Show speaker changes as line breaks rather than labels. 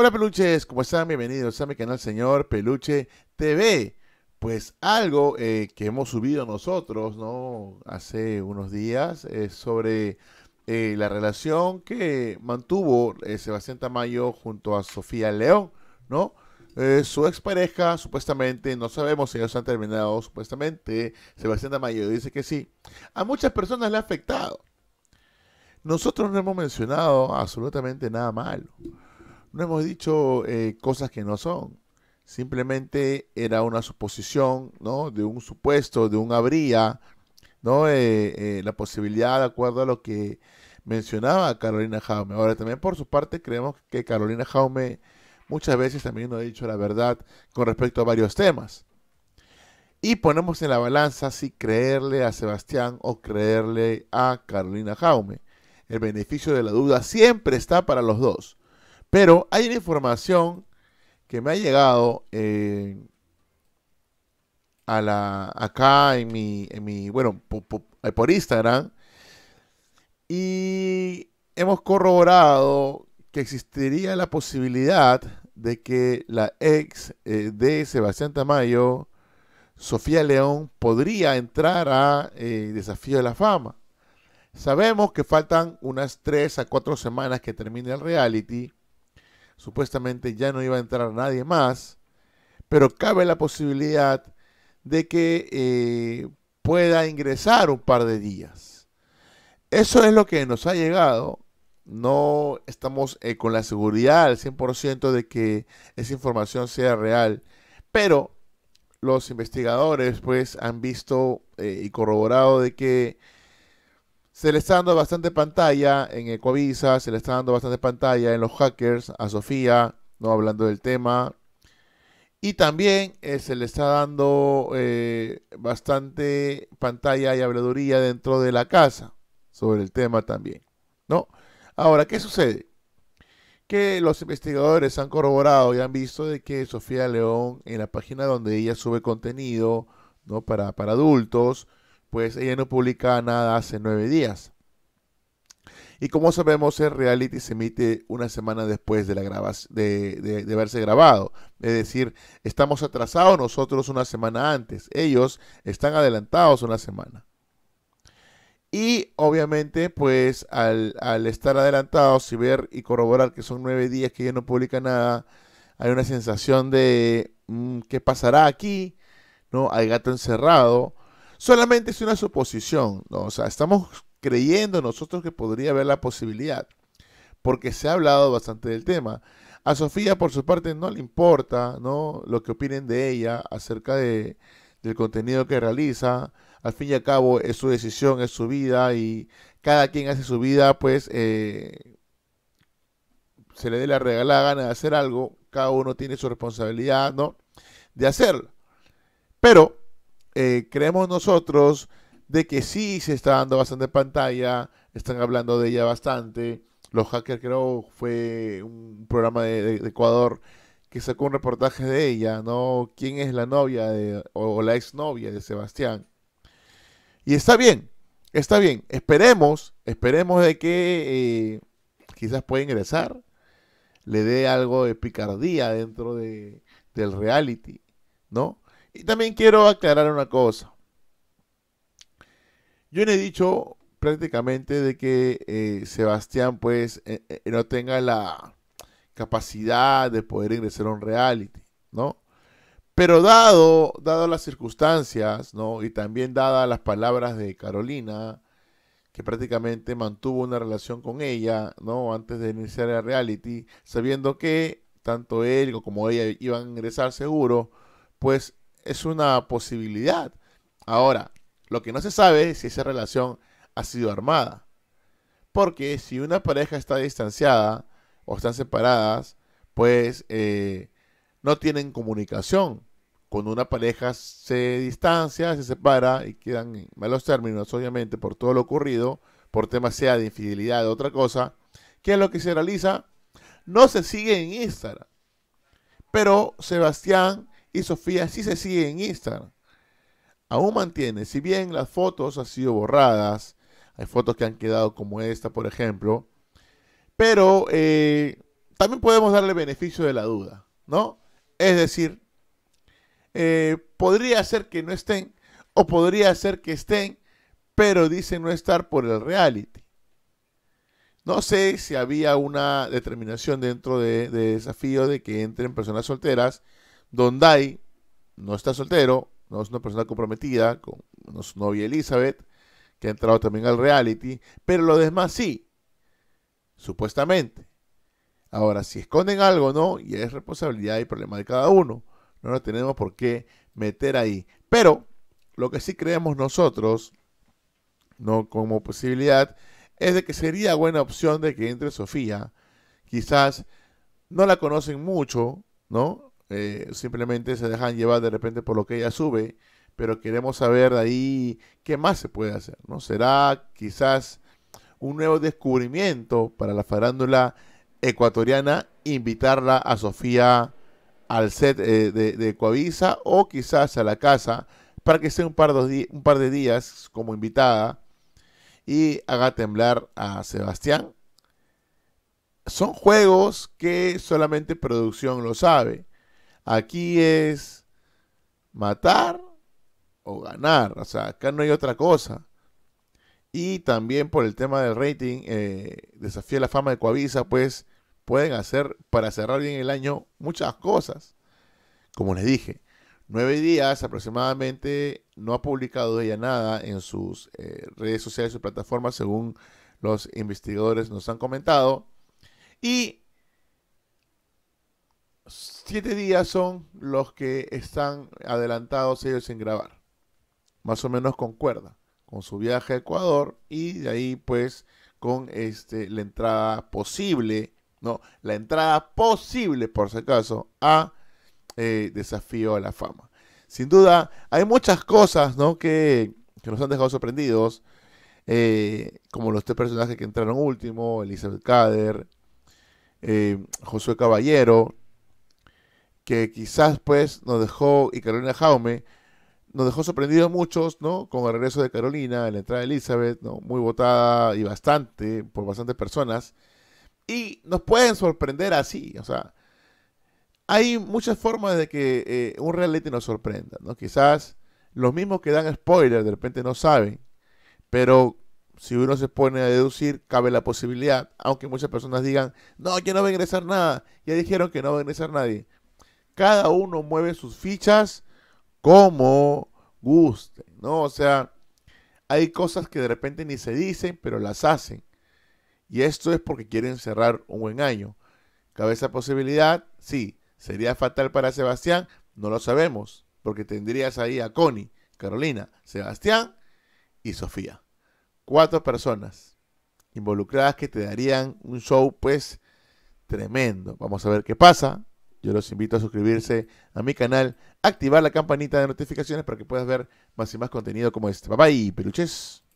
Hola peluches, ¿cómo están? Bienvenidos a mi canal Señor Peluche TV. Pues algo eh, que hemos subido nosotros, ¿no? Hace unos días, Es sobre eh, la relación que mantuvo eh, Sebastián Tamayo junto a Sofía León, ¿no? su expareja, supuestamente, no sabemos si ellos han terminado, supuestamente, Sebastián Tamayo dice que sí. A muchas personas le ha afectado. Nosotros no hemos mencionado absolutamente nada malo no hemos dicho eh, cosas que no son. Simplemente era una suposición, ¿no? De un supuesto, de un habría, ¿no? Eh, eh, la posibilidad, de acuerdo a lo que mencionaba Carolina Jaume. Ahora, también por su parte, creemos que Carolina Jaume muchas veces también no ha dicho la verdad con respecto a varios temas. Y ponemos en la balanza si creerle a Sebastián o creerle a Carolina Jaume. El beneficio de la duda siempre está para los dos. Pero hay una información que me ha llegado eh, a la, acá en mi, bueno, eh, por, Instagram. Y hemos corroborado que existiría la posibilidad de que la ex eh, de Sebastián Tamayo, Sofía León, podría entrar a Desafío de la Fama. Sabemos que faltan unas 3 a 4 semanas que termine el reality supuestamente ya no iba a entrar nadie más, pero cabe la posibilidad de que eh, pueda ingresar un par de días. Eso es lo que nos ha llegado. No estamos eh, con la seguridad al 100% de que esa información sea real, pero los investigadores pues han visto eh, y corroborado de que se le está dando bastante pantalla en Ecovisa, se le está dando bastante pantalla en los hackers, a Sofía, no hablando del tema. Y también eh, se le está dando eh, bastante pantalla y habladuría dentro de la casa sobre el tema también. ¿no? Ahora, ¿qué sucede? Que los investigadores han corroborado y han visto de que Sofía León, en la página donde ella sube contenido ¿no? para, para adultos, pues ella no publica nada hace nueve días. Y como sabemos, el reality se emite una semana después de, la de, de, verse grabado. Es decir, estamos atrasados nosotros una semana antes. Ellos están adelantados una semana. Y obviamente, pues al, al estar adelantados y ver y corroborar que son nueve días que ella no publica nada, hay una sensación de mm, ¿qué pasará aquí? ¿No? Hay gato encerrado solamente es una suposición, ¿no? o sea, estamos creyendo nosotros que podría haber la posibilidad, porque se ha hablado bastante del tema. A Sofía, por su parte, no le importa ¿no? lo que opinen de ella acerca de, del contenido que realiza. Al fin y al cabo, es su decisión, es su vida y cada quien hace su vida, pues eh, se le dé la regalada gana de hacer algo. Cada uno tiene su responsabilidad ¿no? de hacerlo. Pero eh, creemos nosotros de que sí se está dando bastante pantalla, están hablando de ella bastante. Los hackers creo fue un programa de, Ecuador que sacó un reportaje de ella, ¿no? ¿Quién es la novia de, o, la exnovia de Sebastián? Y está bien, está bien. Esperemos, esperemos de que eh, quizás pueda ingresar, le dé algo de picardía dentro de, del reality, ¿no? Y también quiero aclarar una cosa. Yo le he dicho prácticamente de que eh, Sebastián pues eh, eh, no tenga la capacidad de poder ingresar a un reality, ¿no? Pero dado, dado las circunstancias, ¿no? Y también dadas las palabras de Carolina, que prácticamente mantuvo una relación con ella, ¿no? Antes de iniciar el reality, sabiendo que tanto él como ella iban a ingresar seguro, pues es una posibilidad. Ahora, lo que no se sabe es si esa relación ha sido armada. Porque si una pareja está distanciada o están separadas, pues eh, no tienen comunicación. Cuando una pareja se distancia, se separa y quedan en malos términos, obviamente, por todo lo ocurrido, por temas sea de infidelidad o otra cosa, ¿qué es lo que se realiza? No se sigue en Instagram. Pero Sebastián Sofía si se sigue en Instagram. Aún mantiene, si bien las fotos han sido borradas, hay fotos que han quedado como esta, por ejemplo, pero eh, también podemos darle beneficio de la duda, ¿no? Es decir, eh, podría ser que no estén o podría ser que estén, pero dicen no estar por el reality. No sé si había una determinación dentro de, de desafío de que entren personas solteras Don no está soltero, no es una persona comprometida con su novia Elizabeth, que ha entrado también al reality, pero lo demás sí, supuestamente. Ahora, si esconden algo no, y es responsabilidad y problema de cada uno, no lo tenemos por qué meter ahí. Pero lo que sí creemos nosotros, no como posibilidad, es de que sería buena opción de que entre Sofía. Quizás no la conocen mucho, ¿no? Eh, simplemente se dejan llevar de repente por lo que ella sube, pero queremos saber de ahí qué más se puede hacer, ¿no? Será quizás un nuevo descubrimiento para la farándula ecuatoriana invitarla a Sofía al set eh, de, de o quizás a la casa para que esté un par, un par de días como invitada y haga temblar a Sebastián. Son juegos que solamente producción lo sabe. Aquí es matar o ganar. O sea, acá no hay otra cosa. Y también por el tema del rating, eh, desafía la fama de Coavisa, pues pueden hacer para cerrar bien el año muchas cosas. Como les dije, nueve días aproximadamente no ha publicado ella nada en sus eh, redes sociales, su plataformas, según los investigadores nos han comentado. Y siete días son los que están adelantados ellos sin grabar. Más o menos concuerda con su viaje a Ecuador y de ahí pues con este, la entrada posible, no, la entrada posible por si acaso a eh, Desafío a la Fama. Sin duda, hay muchas cosas que, nos han dejado sorprendidos, eh, como los tres personajes que entraron último, Elizabeth Cader, eh, Josué Caballero, que quizás pues nos dejó, y Carolina Jaume, nos dejó sorprendidos muchos, ¿no? Con el regreso de Carolina, la entrada de Elizabeth, ¿no? Muy votada y bastante, por bastantes personas. Y nos pueden sorprender así, o sea, hay muchas formas de que eh, un reality nos sorprenda, ¿no? Quizás los mismos que dan spoilers de repente no saben, pero si uno se pone a deducir, cabe la posibilidad, aunque muchas personas digan, no, que no va a ingresar nada, ya dijeron que no va a ingresar nadie cada uno mueve sus fichas como gusten, ¿no? O sea, hay cosas que de repente ni se dicen, pero las hacen. Y esto es porque quieren cerrar un buen año. ¿Cabe esa posibilidad? Sí. ¿Sería fatal para Sebastián? No lo sabemos, porque tendrías ahí a Connie, Carolina, Sebastián y Sofía. Cuatro personas involucradas que te darían un show pues tremendo. Vamos a ver qué pasa yo los invito a suscribirse a mi canal, activar la campanita de notificaciones para que puedas ver más y más contenido como este. Bye bye, peluches.